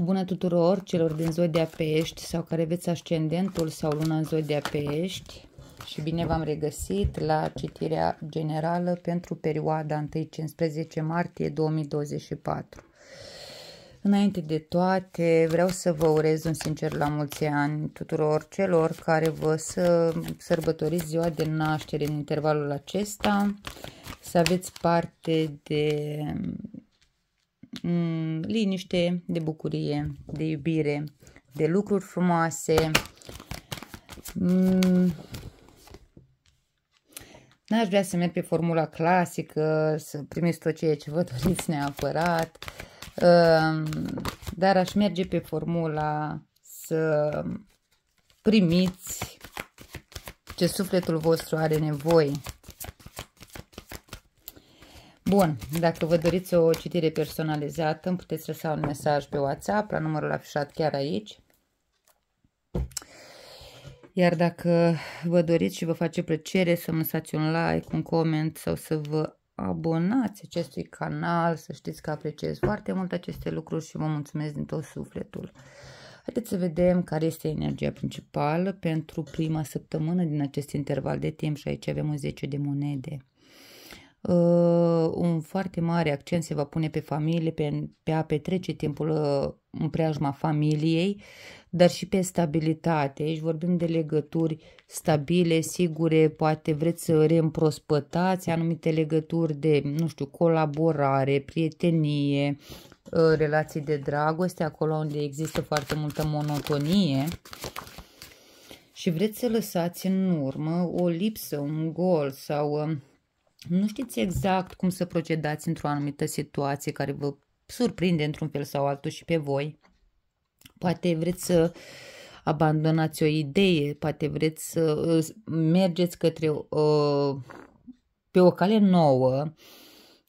bună tuturor celor din Zodia Pești sau care veți ascendentul sau luna în Zodia Pești și bine v-am regăsit la citirea generală pentru perioada 1-15 martie 2024. Înainte de toate, vreau să vă urez un sincer la mulți ani tuturor celor care vă să sărbătoriți ziua de naștere în intervalul acesta, să aveți parte de Mm, liniște, de bucurie, de iubire, de lucruri frumoase. Mm. N-aș vrea să merg pe formula clasică, să primiți tot ceea ce vă doriți neapărat, um, dar aș merge pe formula să primiți ce sufletul vostru are nevoie. Bun, dacă vă doriți o citire personalizată, îmi puteți lăsa un mesaj pe WhatsApp la numărul afișat chiar aici. Iar dacă vă doriți și vă face plăcere să mă lăsați un like, un coment sau să vă abonați acestui canal, să știți că apreciez foarte mult aceste lucruri și vă mulțumesc din tot sufletul. Haideți să vedem care este energia principală pentru prima săptămână din acest interval de timp și aici avem un 10 de monede un foarte mare accent se va pune pe familie, pe, pe a petrece timpul uh, în preajma familiei, dar și pe stabilitate. Aici vorbim de legături stabile, sigure, poate vreți să reîmprospătați anumite legături de, nu știu, colaborare, prietenie, uh, relații de dragoste, acolo unde există foarte multă monotonie și vreți să lăsați în urmă o lipsă, un gol sau uh, nu știți exact cum să procedați într-o anumită situație care vă surprinde într-un fel sau altul și pe voi. Poate vreți să abandonați o idee, poate vreți să uh, mergeți către uh, pe o cale nouă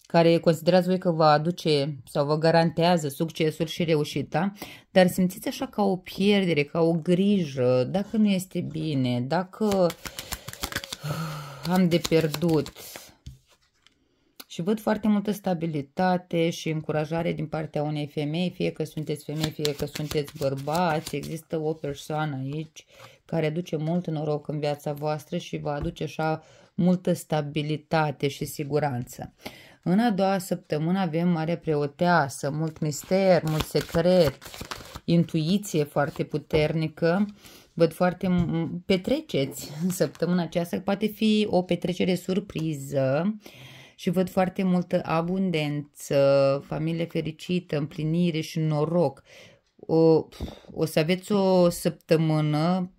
care considerați voi că vă aduce sau vă garantează succesul și reușita, dar simțiți așa ca o pierdere, ca o grijă, dacă nu este bine, dacă uh, am de pierdut, și văd foarte multă stabilitate și încurajare din partea unei femei, fie că sunteți femei, fie că sunteți bărbați, există o persoană aici care aduce mult noroc în viața voastră și vă aduce așa multă stabilitate și siguranță. În a doua săptămână avem mare preoteasă, mult mister, mult secret, intuiție foarte puternică, văd foarte petreceți în săptămâna aceasta, poate fi o petrecere surpriză, uh, și văd foarte multă abundență, familie fericită, împlinire și noroc. O, o să aveți o săptămână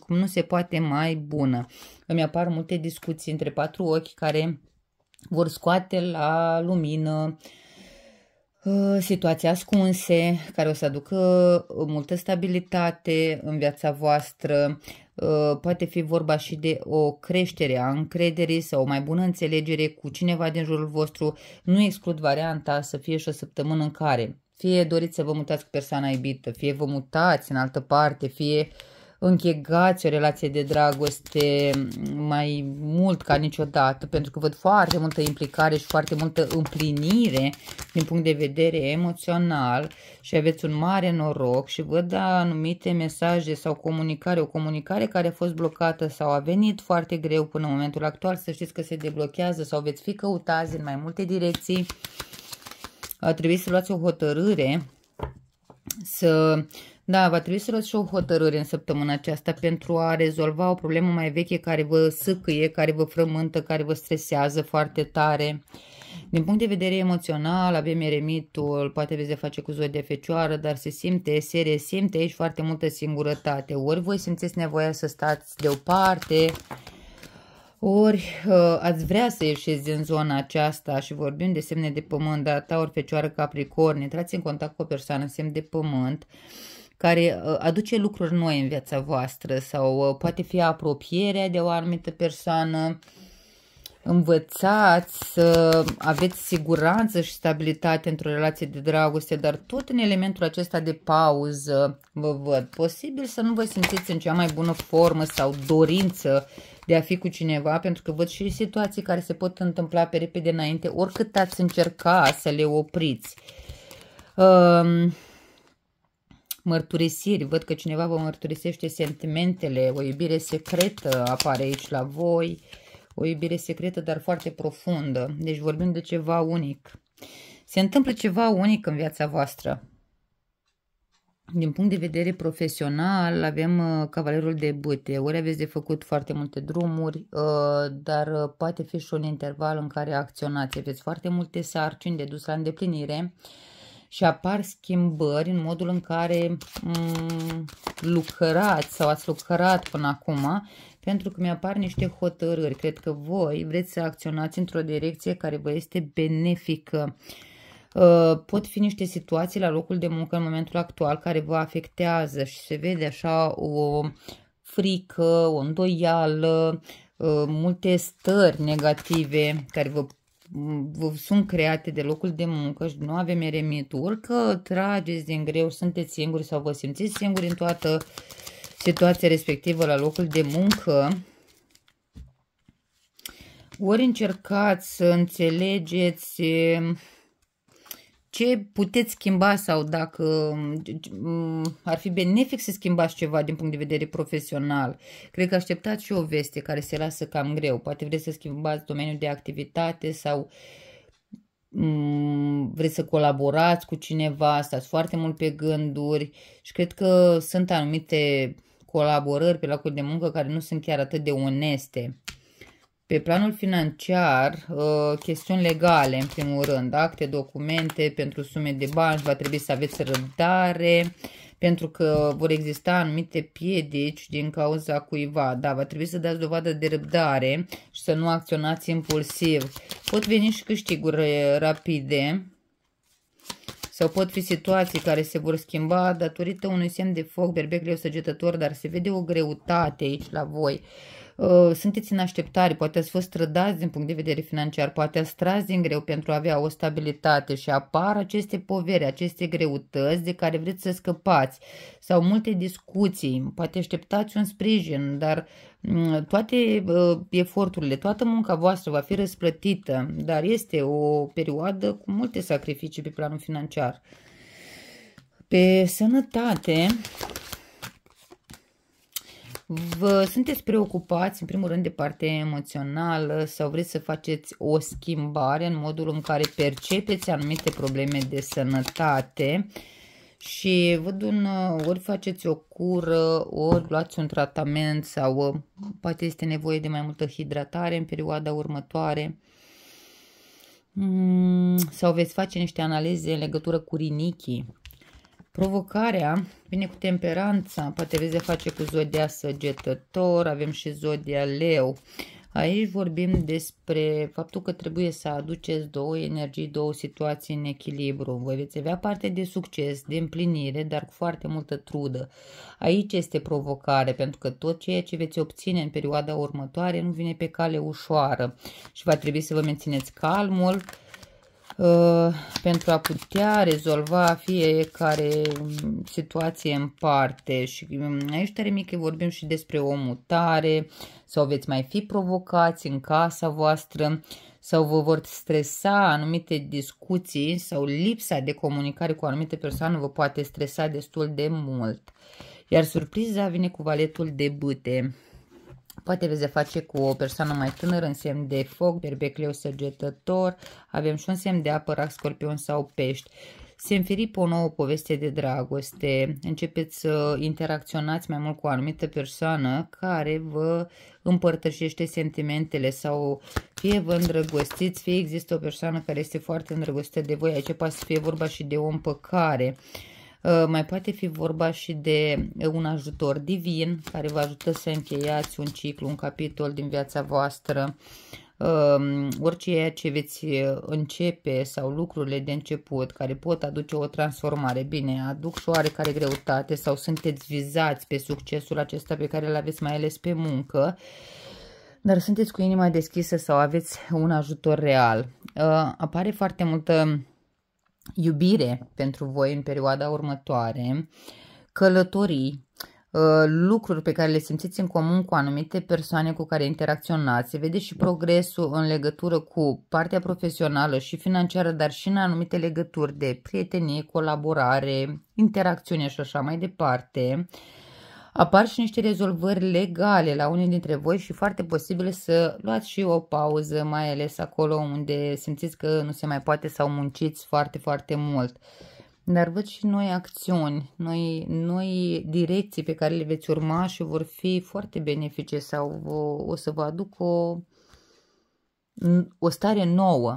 cum nu se poate mai bună. Îmi apar multe discuții între patru ochi care vor scoate la lumină uh, Uh, situații ascunse care o să aducă uh, multă stabilitate în viața voastră, uh, poate fi vorba și de o creștere a încrederii sau o mai bună înțelegere cu cineva din jurul vostru. Nu exclud varianta să fie și o săptămână în care fie doriți să vă mutați cu persoana iubită, fie vă mutați în altă parte, fie uh, închegați o relație de dragoste mai mult ca niciodată, pentru că văd foarte multă implicare și foarte multă împlinire din punct de vedere emoțional și aveți un mare noroc și văd anumite mesaje sau comunicare, o comunicare care a fost blocată sau a venit foarte greu până în momentul actual, să știți că se deblochează sau veți fi căutați în mai multe direcții. Trebuie să luați o hotărâre să da, va trebui să luați și o hotărâre în săptămâna aceasta pentru a rezolva o problemă mai veche care vă sâcâie, care vă frământă, care vă stresează foarte tare. Din punct de vedere emoțional, avem eremitul, poate veți de face cu zodia fecioară, dar se simte, se resimte aici foarte multă singurătate. Ori voi simțiți nevoia să stați deoparte, ori uh, ați vrea să ieșiți din zona aceasta și vorbim de semne de pământ, dar ta ori fecioară capricorn, intrați în contact cu o persoană semn de pământ, uh, care uh, aduce lucruri noi în viața voastră sau uh, poate fi apropierea de o anumită persoană. Învățați să aveți siguranță și stabilitate într-o relație de dragoste, dar tot în elementul acesta de pauză vă văd. Posibil să nu vă simțiți în cea mai bună formă sau dorință de a fi cu cineva, pentru că văd și situații care se pot întâmpla pe repede înainte, oricât ați încerca să le opriți. Um, mărturisiri, văd că cineva vă mărturisește sentimentele, o iubire secretă apare aici la voi, o iubire secretă, dar foarte profundă, deci vorbim de ceva unic. Se întâmplă ceva unic în viața voastră. Din punct de vedere profesional, avem uh, cavalerul de bâte, ori aveți de făcut foarte multe drumuri, uh, dar uh, poate fi și un interval în care acționați, aveți foarte multe sarcini de dus la îndeplinire, și apar schimbări în modul în care mm, lucrați sau ați lucrat până acum, pentru că mi-apar niște hotărâri. Cred că voi vreți să acționați într-o direcție care vă este benefică. Uh, pot fi niște situații la locul de muncă în momentul actual care vă afectează și se vede așa o frică, o îndoială, uh, multe stări negative care vă sunt create de locul de muncă și nu avem eremituri, că trageți din greu, sunteți singuri sau vă simțiți singuri în toată situația respectivă la locul de muncă, ori încercați să înțelegeți ce puteți schimba sau dacă mm, mm, ar fi benefic să schimbați ceva din punct de vedere profesional. Cred că așteptați și o veste care se lasă cam greu. Poate vreți să schimbați domeniul de activitate sau mm, vreți să colaborați cu cineva, stați foarte mult pe gânduri și cred că sunt anumite colaborări pe locul de muncă care nu sunt chiar atât de oneste. Pe planul financiar, uh, chestiuni legale, în primul rând, acte, documente pentru sume de bani, va trebui să aveți răbdare, pentru că vor exista anumite piedici din cauza cuiva. Da, va trebui să dați dovadă de răbdare și să nu acționați impulsiv. Pot veni și câștiguri uh, rapide sau pot fi situații care se vor schimba datorită unui semn de foc, berbec, leu, săgetător, dar se vede o greutate aici la voi. Uh, Uh, sunteți în așteptare, poate ați fost strădați din punct de vedere financiar, poate ați tras din greu pentru a avea o stabilitate și apar aceste povere, aceste greutăți de care vreți să scăpați sau multe discuții, poate așteptați un sprijin, dar mm, toate uh, eforturile, toată munca voastră va fi răsplătită, dar este o perioadă cu multe sacrificii pe planul financiar. Pe sănătate, Vă sunteți preocupați, în primul rând, de partea emoțională sau vreți să faceți o schimbare în modul în care percepeți anumite probleme de sănătate și văd un, ori faceți o cură, ori luați un tratament sau uh, poate este nevoie de mai multă hidratare în perioada următoare mm, sau veți face niște analize în legătură cu rinichii Provocarea vine cu temperanța, poate vezi de face cu zodia săgetător, avem și zodia leu. Aici vorbim despre faptul că trebuie să aduceți două energii, două situații în echilibru. Voi veți avea parte de succes, de împlinire, dar cu foarte multă trudă. Aici este provocare, pentru că tot ceea ce veți obține în perioada următoare nu vine pe cale ușoară și va trebui să vă mențineți calmul, uh, Uh, pentru a putea rezolva fiecare um, situație în parte. Și um, aici tare mică vorbim și despre o mutare sau veți mai fi provocați în casa voastră sau vă vor stresa anumite discuții sau lipsa de comunicare cu anumite persoane vă poate stresa destul de mult. Iar surpriza vine cu valetul de bâte. Poate veți de face cu o persoană mai tânără în semn de foc, berbecleu săgetător, avem și un semn de apă, rac, scorpion sau pești. Se înfiripe o nouă poveste de dragoste, începeți să interacționați mai mult cu o anumită persoană care vă împărtășește sentimentele sau fie vă îndrăgostiți, fie există o persoană care este foarte îndrăgostită de voi, aici poate să fie vorba și de o împăcare. Uh, Ă, mai poate fi vorba și de un ajutor divin care vă ajută să încheiați un ciclu, un capitol din viața voastră. Ă, orice ce veți începe sau lucrurile de început care pot aduce o transformare, bine, aduc și oarecare greutate sau sunteți vizați pe succesul acesta pe care îl aveți mai ales pe muncă, dar sunteți cu inima deschisă sau aveți un ajutor real. Ă, apare foarte multă iubire pentru voi în perioada următoare, călătorii, ă, lucruri pe care le simțiți în comun cu anumite persoane cu care interacționați, se vede și progresul în legătură cu partea profesională și financiară, dar și în anumite legături de prietenie, colaborare, interacțiune și așa mai departe apar și niște rezolvări legale la unii dintre voi și foarte posibil să luați și o pauză, mai ales acolo unde simțiți că nu se mai poate sau munciți foarte, foarte mult. Dar văd și noi acțiuni, noi, noi direcții pe care le veți urma și vor fi foarte benefice sau vă, o să vă aduc o, o stare nouă